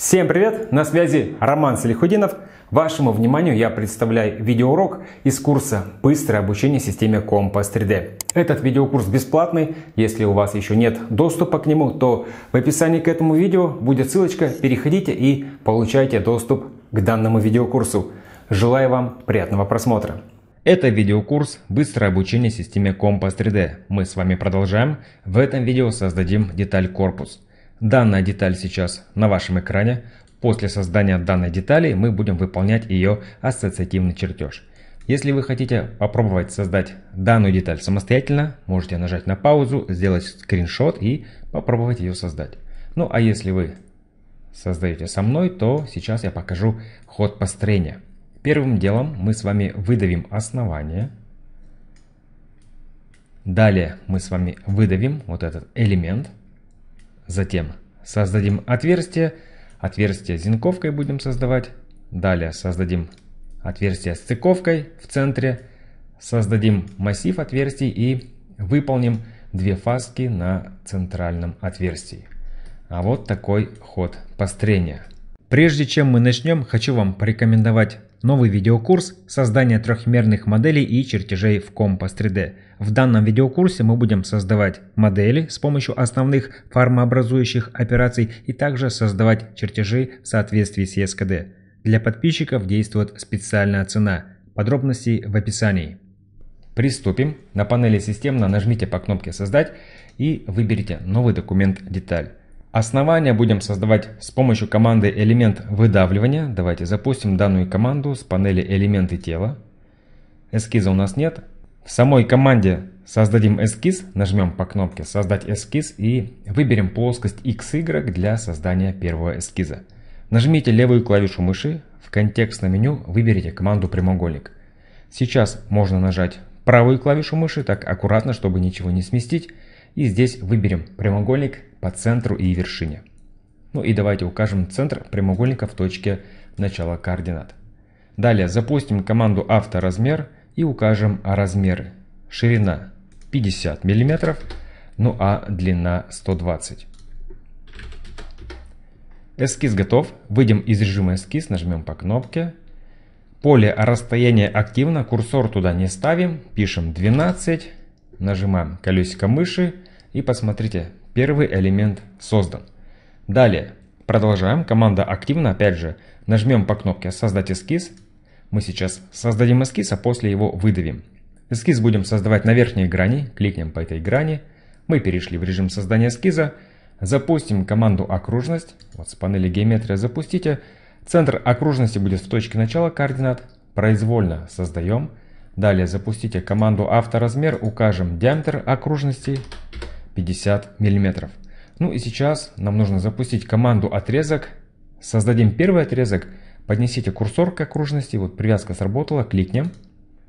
Всем привет! На связи Роман Салихудинов. Вашему вниманию я представляю видеоурок из курса «Быстрое обучение системе Compass 3D». Этот видеокурс бесплатный. Если у вас еще нет доступа к нему, то в описании к этому видео будет ссылочка. Переходите и получайте доступ к данному видеокурсу. Желаю вам приятного просмотра. Это видеокурс «Быстрое обучение системе Compass 3D». Мы с вами продолжаем. В этом видео создадим деталь корпус. Данная деталь сейчас на вашем экране. После создания данной детали мы будем выполнять ее ассоциативный чертеж. Если вы хотите попробовать создать данную деталь самостоятельно, можете нажать на паузу, сделать скриншот и попробовать ее создать. Ну а если вы создаете со мной, то сейчас я покажу ход построения. Первым делом мы с вами выдавим основание. Далее мы с вами выдавим вот этот элемент – Затем создадим отверстие, отверстие с зенковкой будем создавать. Далее создадим отверстие с стыковкой в центре, создадим массив отверстий и выполним две фаски на центральном отверстии. А вот такой ход пострения. Прежде чем мы начнем, хочу вам порекомендовать новый видеокурс "Создание трехмерных моделей и чертежей в Compass 3D. В данном видеокурсе мы будем создавать модели с помощью основных формообразующих операций и также создавать чертежи в соответствии с ЕСКД. Для подписчиков действует специальная цена. Подробности в описании. Приступим. На панели «Системно» нажмите по кнопке «Создать» и выберите новый документ «Деталь». Основание будем создавать с помощью команды элемент выдавливания. Давайте запустим данную команду с панели элементы тела. Эскиза у нас нет. В самой команде создадим эскиз, нажмем по кнопке создать эскиз и выберем плоскость XY для создания первого эскиза. Нажмите левую клавишу мыши, в контекстном меню выберите команду прямоугольник. Сейчас можно нажать правую клавишу мыши так аккуратно, чтобы ничего не сместить. И здесь выберем прямоугольник по центру и вершине. Ну и давайте укажем центр прямоугольника в точке начала координат. Далее запустим команду «Авторазмер» и укажем размеры. Ширина 50 мм, ну а длина 120 Эскиз готов. Выйдем из режима эскиз, нажмем по кнопке. Поле расстояние активно, курсор туда не ставим. Пишем 12, нажимаем колесико мыши и посмотрите, Первый элемент создан. Далее, продолжаем. Команда активно, опять же, нажмем по кнопке «Создать эскиз». Мы сейчас создадим эскиз, а после его выдавим. Эскиз будем создавать на верхней грани. Кликнем по этой грани. Мы перешли в режим создания эскиза. Запустим команду «Окружность». Вот с панели геометрия запустите. Центр окружности будет в точке начала координат. Произвольно создаем. Далее запустите команду «Авторазмер». Укажем диаметр окружности 50 мм. Ну и сейчас нам нужно запустить команду отрезок. Создадим первый отрезок, поднесите курсор к окружности, вот привязка сработала, кликнем.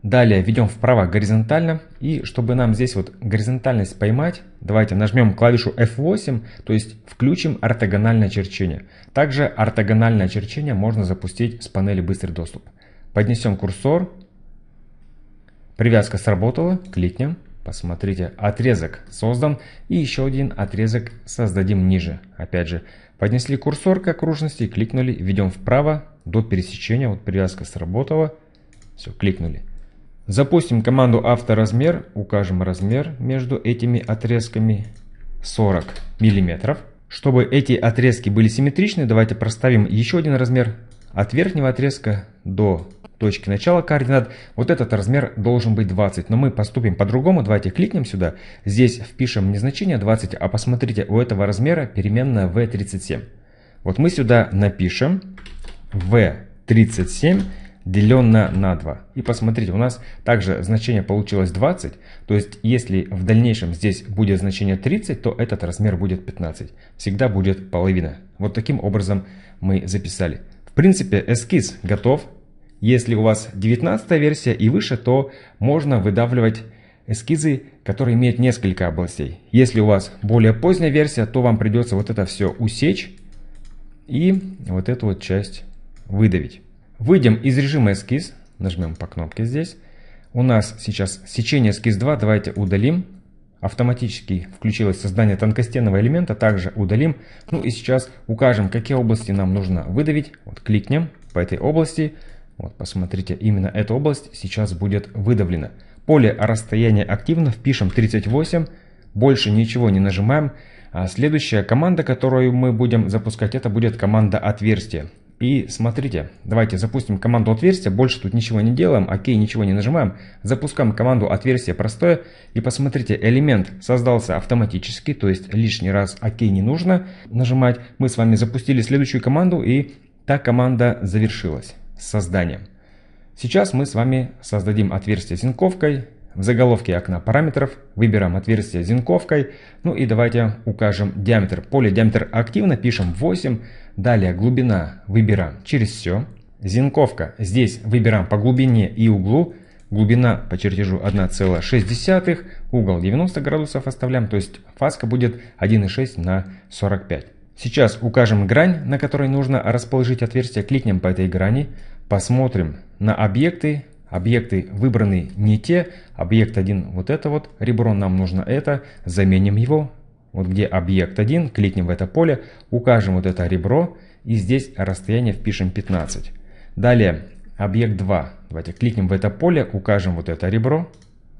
Далее ведем вправо горизонтально. И чтобы нам здесь вот горизонтальность поймать, давайте нажмем клавишу F8, то есть включим ортогональное черчение. Также ортогональное черчение можно запустить с панели «Быстрый доступ». Поднесем курсор. Привязка сработала, кликнем. Посмотрите, отрезок создан и еще один отрезок создадим ниже. Опять же, поднесли курсор к окружности, кликнули, ведем вправо до пересечения, вот привязка сработала. Все, кликнули. Запустим команду авторазмер, укажем размер между этими отрезками 40 миллиметров. Чтобы эти отрезки были симметричны, давайте проставим еще один размер от верхнего отрезка до точки начала координат, вот этот размер должен быть 20. Но мы поступим по-другому, давайте кликнем сюда. Здесь впишем не значение 20, а посмотрите, у этого размера переменная v37. Вот мы сюда напишем v37 деленное на 2. И посмотрите, у нас также значение получилось 20. То есть, если в дальнейшем здесь будет значение 30, то этот размер будет 15. Всегда будет половина. Вот таким образом мы записали. В принципе, эскиз готов. Если у вас 19 версия и выше, то можно выдавливать эскизы, которые имеют несколько областей. Если у вас более поздняя версия, то вам придется вот это все усечь и вот эту вот часть выдавить. Выйдем из режима эскиз, нажмем по кнопке здесь. У нас сейчас сечение эскиз 2, давайте удалим автоматически включилось создание тонкостенного элемента, также удалим. Ну и сейчас укажем, какие области нам нужно выдавить. Вот кликнем по этой области. Вот посмотрите, именно эта область сейчас будет выдавлена. Поле расстояние активно впишем 38, больше ничего не нажимаем. А следующая команда, которую мы будем запускать, это будет команда отверстие. И смотрите, давайте запустим команду отверстия, больше тут ничего не делаем, окей, ничего не нажимаем. Запускаем команду отверстие простое и посмотрите, элемент создался автоматически, то есть лишний раз окей не нужно нажимать. Мы с вами запустили следующую команду и та команда завершилась с созданием. Сейчас мы с вами создадим отверстие синковкой. В заголовке окна параметров выбираем отверстие зенковкой, ну и давайте укажем диаметр. Поле диаметр активно, пишем 8, далее глубина выбираем через все. Зенковка здесь выбираем по глубине и углу, глубина по чертежу 1,6, угол 90 градусов оставляем, то есть фаска будет 1,6 на 45. Сейчас укажем грань, на которой нужно расположить отверстие, кликнем по этой грани, посмотрим на объекты, объекты выбраны не те, объект 1 вот это вот, ребро нам нужно это, заменим его, вот где объект 1, кликнем в это поле, укажем вот это ребро и здесь расстояние впишем 15. Далее объект 2, давайте кликнем в это поле, укажем вот это ребро,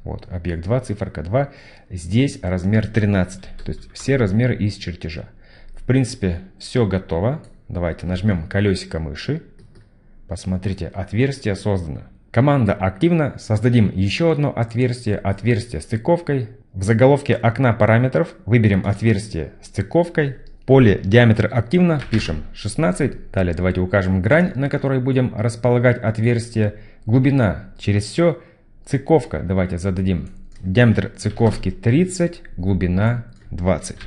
вот объект 2, циферка 2, здесь размер 13, то есть все размеры из чертежа. В принципе все готово, давайте нажмем колесико мыши, посмотрите отверстие создано. Команда «Активно» создадим еще одно отверстие, отверстие с стыковкой. В заголовке окна параметров выберем отверстие с стыковкой. Поле «Диаметр активно» пишем 16. Далее давайте укажем грань, на которой будем располагать отверстие. Глубина через все. циковка. давайте зададим. Диаметр циковки 30, глубина 20.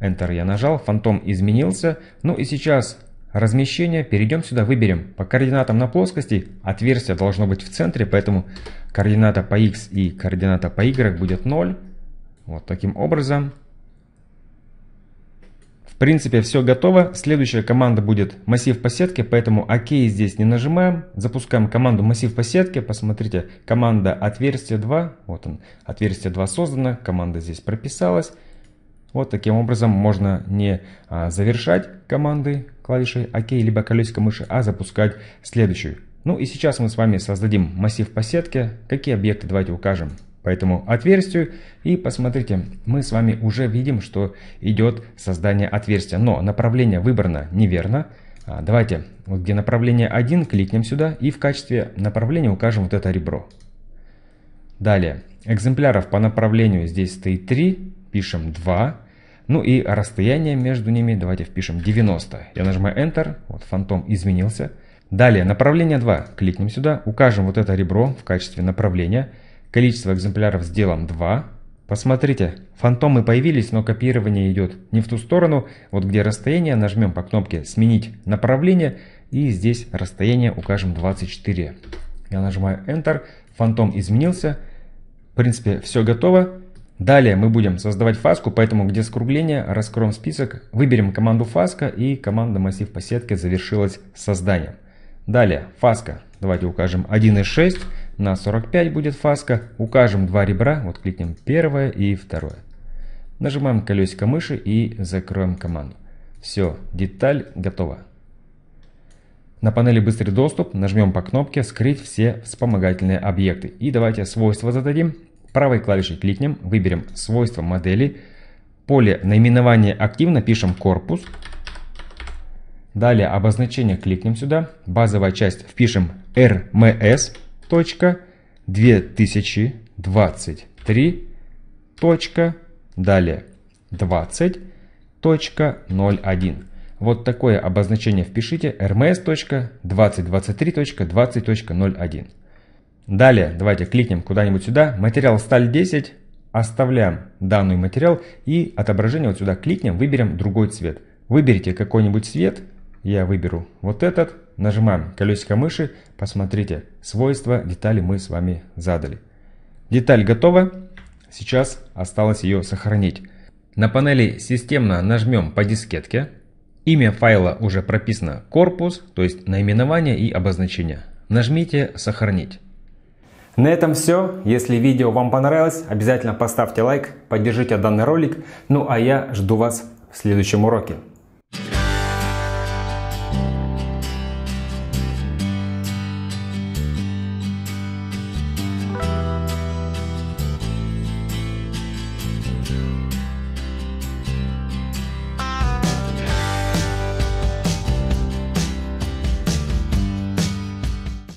Enter я нажал, фантом изменился. Ну и сейчас Размещение перейдем сюда, выберем. По координатам на плоскости отверстие должно быть в центре, поэтому координата по x и координата по y будет 0. Вот таким образом. В принципе, все готово. Следующая команда будет массив по сетке, поэтому ОК здесь не нажимаем. Запускаем команду массив по сетке. Посмотрите, команда отверстие 2. Вот он, отверстие 2 создано, команда здесь прописалась. Вот таким образом можно не а, завершать команды клавишей ОК либо колесико мыши, а запускать следующую. Ну и сейчас мы с вами создадим массив по сетке. Какие объекты давайте укажем по этому отверстию. И посмотрите, мы с вами уже видим, что идет создание отверстия. Но направление выбрано неверно. А, давайте, вот где направление 1, кликнем сюда и в качестве направления укажем вот это ребро. Далее, экземпляров по направлению здесь стоит 3 пишем 2. Ну и расстояние между ними давайте впишем 90. Я нажимаю Enter, вот фантом изменился. Далее, направление 2. Кликнем сюда, укажем вот это ребро в качестве направления. Количество экземпляров сделаем 2. Посмотрите, фантомы появились, но копирование идет не в ту сторону. Вот где расстояние, нажмем по кнопке «Сменить направление» и здесь расстояние укажем 24. Я нажимаю Enter, фантом изменился. В принципе, все готово. Далее мы будем создавать фаску, поэтому где скругление, раскроем список, выберем команду фаска и команда массив по сетке завершилась созданием. Далее фаска, давайте укажем 1.6, на 45 будет фаска, укажем два ребра, вот кликнем первое и второе. Нажимаем колесико мыши и закроем команду. Все, деталь готова. На панели «Быстрый доступ» нажмем по кнопке «Скрыть все вспомогательные объекты». И давайте свойства зададим Правой клавишей кликнем, выберем свойства модели, поле наименование активно пишем корпус, далее обозначение кликнем сюда, базовая часть впишем rms.2023. Далее 20.01. Вот такое обозначение впишите rms.2023.20.01. Далее, давайте кликнем куда-нибудь сюда, материал сталь 10, оставляем данный материал и отображение вот сюда кликнем, выберем другой цвет. Выберите какой-нибудь цвет, я выберу вот этот, нажимаем колесико мыши, посмотрите, свойства детали мы с вами задали. Деталь готова, сейчас осталось ее сохранить. На панели «Системно» нажмем по дискетке. Имя файла уже прописано «Корпус», то есть наименование и обозначение. Нажмите «Сохранить». На этом все. Если видео вам понравилось, обязательно поставьте лайк, поддержите данный ролик. Ну а я жду вас в следующем уроке.